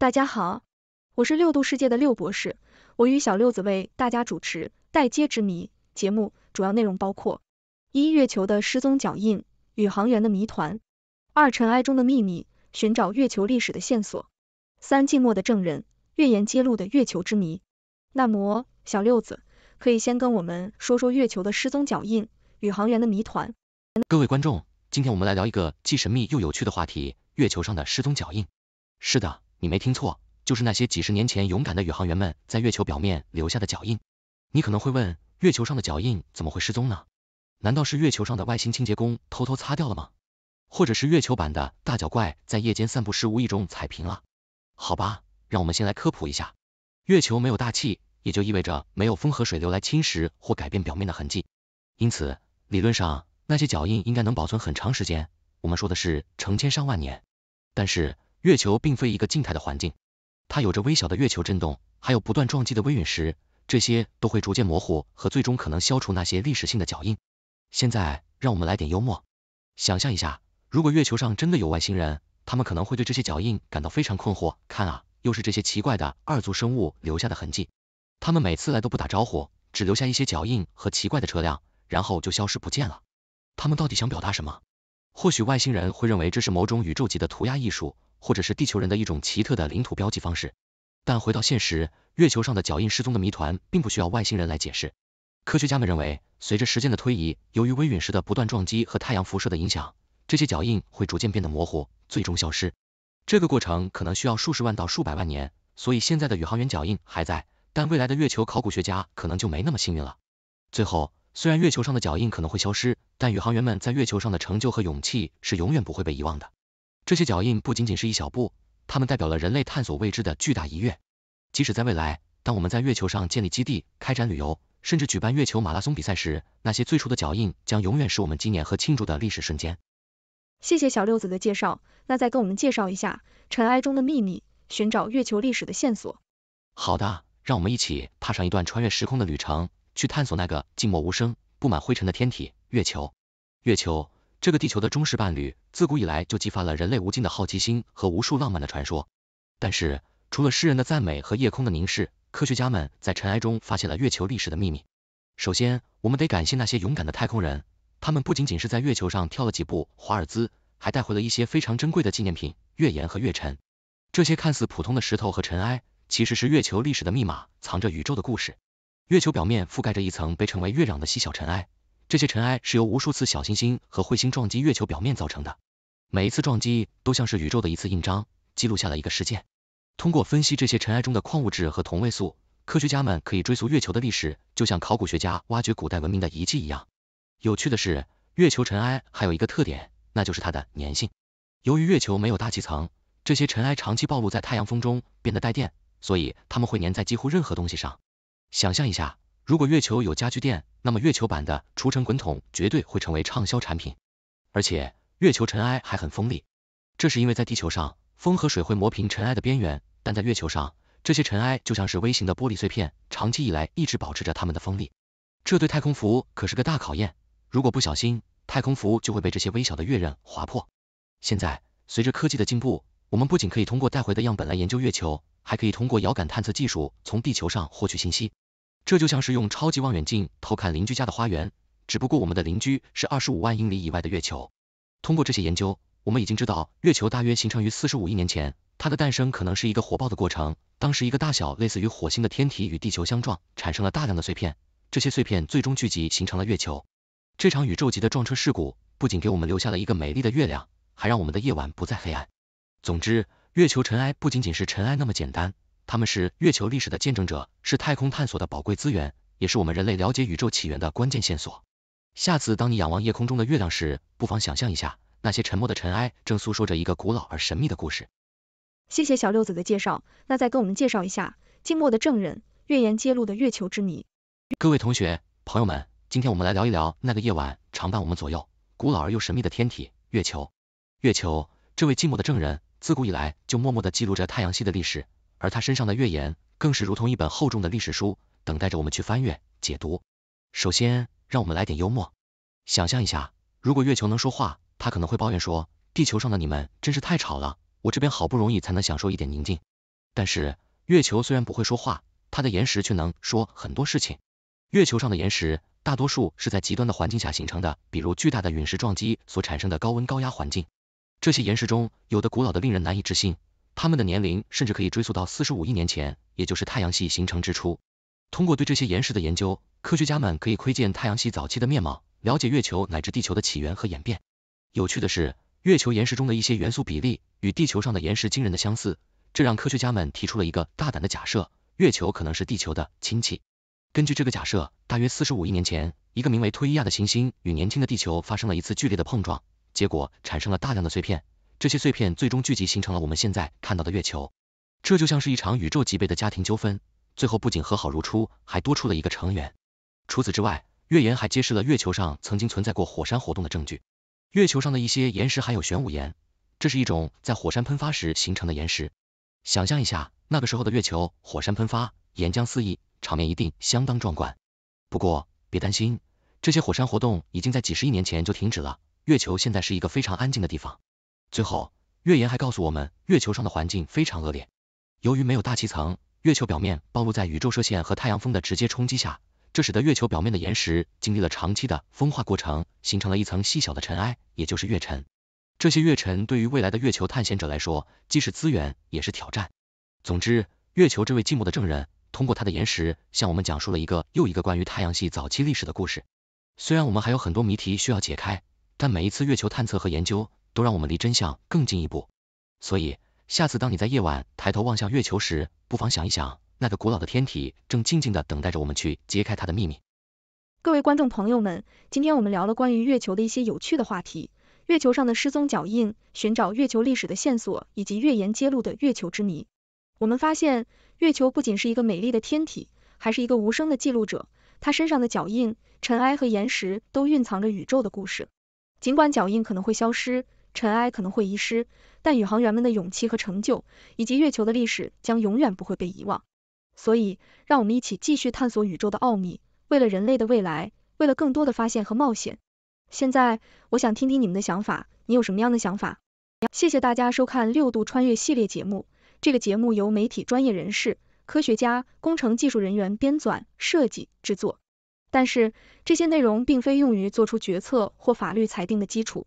大家好，我是六度世界的六博士，我与小六子为大家主持《待揭之谜》节目，主要内容包括一月球的失踪脚印、宇航员的谜团；二尘埃中的秘密，寻找月球历史的线索；三静默的证人，月岩揭露的月球之谜。那么，小六子可以先跟我们说说月球的失踪脚印、宇航员的谜团。各位观众，今天我们来聊一个既神秘又有趣的话题——月球上的失踪脚印。是的。你没听错，就是那些几十年前勇敢的宇航员们在月球表面留下的脚印。你可能会问，月球上的脚印怎么会失踪呢？难道是月球上的外星清洁工偷偷擦掉了吗？或者是月球版的大脚怪在夜间散步时无意中踩平了？好吧，让我们先来科普一下，月球没有大气，也就意味着没有风和水流来侵蚀或改变表面的痕迹。因此，理论上那些脚印应该能保存很长时间，我们说的是成千上万年。但是。月球并非一个静态的环境，它有着微小的月球震动，还有不断撞击的微陨石，这些都会逐渐模糊和最终可能消除那些历史性的脚印。现在，让我们来点幽默，想象一下，如果月球上真的有外星人，他们可能会对这些脚印感到非常困惑。看啊，又是这些奇怪的二足生物留下的痕迹，他们每次来都不打招呼，只留下一些脚印和奇怪的车辆，然后就消失不见了。他们到底想表达什么？或许外星人会认为这是某种宇宙级的涂鸦艺术。或者是地球人的一种奇特的领土标记方式。但回到现实，月球上的脚印失踪的谜团并不需要外星人来解释。科学家们认为，随着时间的推移，由于微陨石的不断撞击和太阳辐射的影响，这些脚印会逐渐变得模糊，最终消失。这个过程可能需要数十万到数百万年。所以现在的宇航员脚印还在，但未来的月球考古学家可能就没那么幸运了。最后，虽然月球上的脚印可能会消失，但宇航员们在月球上的成就和勇气是永远不会被遗忘的。这些脚印不仅仅是一小步，它们代表了人类探索未知的巨大一跃。即使在未来，当我们在月球上建立基地、开展旅游，甚至举办月球马拉松比赛时，那些最初的脚印将永远是我们纪念和庆祝的历史瞬间。谢谢小六子的介绍，那再跟我们介绍一下《尘埃中的秘密》，寻找月球历史的线索。好的，让我们一起踏上一段穿越时空的旅程，去探索那个静默无声、布满灰尘的天体——月球。月球。这个地球的忠实伴侣，自古以来就激发了人类无尽的好奇心和无数浪漫的传说。但是，除了诗人的赞美和夜空的凝视，科学家们在尘埃中发现了月球历史的秘密。首先，我们得感谢那些勇敢的太空人，他们不仅仅是在月球上跳了几步华尔兹，还带回了一些非常珍贵的纪念品——月岩和月尘。这些看似普通的石头和尘埃，其实是月球历史的密码，藏着宇宙的故事。月球表面覆盖着一层被称为月壤的细小尘埃。这些尘埃是由无数次小行星和彗星撞击月球表面造成的，每一次撞击都像是宇宙的一次印章，记录下了一个事件。通过分析这些尘埃中的矿物质和同位素，科学家们可以追溯月球的历史，就像考古学家挖掘古代文明的遗迹一样。有趣的是，月球尘埃还有一个特点，那就是它的粘性。由于月球没有大气层，这些尘埃长期暴露在太阳风中，变得带电，所以它们会粘在几乎任何东西上。想象一下。如果月球有家具店，那么月球版的除尘滚筒绝对会成为畅销产品。而且月球尘埃还很锋利，这是因为在地球上风和水会磨平尘埃的边缘，但在月球上，这些尘埃就像是微型的玻璃碎片，长期以来一直保持着它们的锋利。这对太空服可是个大考验，如果不小心，太空服就会被这些微小的月刃划破。现在随着科技的进步，我们不仅可以通过带回的样本来研究月球，还可以通过遥感探测技术从地球上获取信息。这就像是用超级望远镜偷看邻居家的花园，只不过我们的邻居是二十五万英里以外的月球。通过这些研究，我们已经知道月球大约形成于四十五亿年前，它的诞生可能是一个火爆的过程。当时一个大小类似于火星的天体与地球相撞，产生了大量的碎片，这些碎片最终聚集形成了月球。这场宇宙级的撞车事故不仅给我们留下了一个美丽的月亮，还让我们的夜晚不再黑暗。总之，月球尘埃不仅仅是尘埃那么简单。他们是月球历史的见证者，是太空探索的宝贵资源，也是我们人类了解宇宙起源的关键线索。下次当你仰望夜空中的月亮时，不妨想象一下，那些沉默的尘埃正诉说着一个古老而神秘的故事。谢谢小六子的介绍，那再跟我们介绍一下《静默的证人》月岩揭露的月球之谜。各位同学、朋友们，今天我们来聊一聊那个夜晚常伴我们左右、古老而又神秘的天体——月球。月球，这位静默的证人，自古以来就默默地记录着太阳系的历史。而他身上的月岩更是如同一本厚重的历史书，等待着我们去翻阅、解读。首先，让我们来点幽默，想象一下，如果月球能说话，它可能会抱怨说，地球上的你们真是太吵了，我这边好不容易才能享受一点宁静。但是，月球虽然不会说话，它的岩石却能说很多事情。月球上的岩石大多数是在极端的环境下形成的，比如巨大的陨石撞击所产生的高温高压环境。这些岩石中，有的古老的令人难以置信。他们的年龄甚至可以追溯到四十五亿年前，也就是太阳系形成之初。通过对这些岩石的研究，科学家们可以窥见太阳系早期的面貌，了解月球乃至地球的起源和演变。有趣的是，月球岩石中的一些元素比例与地球上的岩石惊人的相似，这让科学家们提出了一个大胆的假设：月球可能是地球的亲戚。根据这个假设，大约四十五亿年前，一个名为忒伊亚的行星与年轻的地球发生了一次剧烈的碰撞，结果产生了大量的碎片。这些碎片最终聚集形成了我们现在看到的月球，这就像是一场宇宙级别的家庭纠纷，最后不仅和好如初，还多出了一个成员。除此之外，月岩还揭示了月球上曾经存在过火山活动的证据。月球上的一些岩石含有玄武岩，这是一种在火山喷发时形成的岩石。想象一下那个时候的月球，火山喷发，岩浆四溢，场面一定相当壮观。不过别担心，这些火山活动已经在几十亿年前就停止了，月球现在是一个非常安静的地方。最后，月岩还告诉我们，月球上的环境非常恶劣。由于没有大气层，月球表面暴露在宇宙射线和太阳风的直接冲击下，这使得月球表面的岩石经历了长期的风化过程，形成了一层细小的尘埃，也就是月尘。这些月尘对于未来的月球探险者来说，既是资源也是挑战。总之，月球这位寂寞的证人，通过他的岩石向我们讲述了一个又一个关于太阳系早期历史的故事。虽然我们还有很多谜题需要解开，但每一次月球探测和研究。都让我们离真相更进一步。所以，下次当你在夜晚抬头望向月球时，不妨想一想，那个古老的天体正静静的等待着我们去揭开它的秘密。各位观众朋友们，今天我们聊了关于月球的一些有趣的话题，月球上的失踪脚印，寻找月球历史的线索，以及月岩揭露的月球之谜。我们发现，月球不仅是一个美丽的天体，还是一个无声的记录者，它身上的脚印、尘埃和岩石都蕴藏着宇宙的故事。尽管脚印可能会消失，尘埃可能会遗失，但宇航员们的勇气和成就，以及月球的历史将永远不会被遗忘。所以，让我们一起继续探索宇宙的奥秘，为了人类的未来，为了更多的发现和冒险。现在，我想听听你们的想法，你有什么样的想法？谢谢大家收看六度穿越系列节目。这个节目由媒体专业人士、科学家、工程技术人员编纂、设计、制作，但是这些内容并非用于做出决策或法律裁定的基础。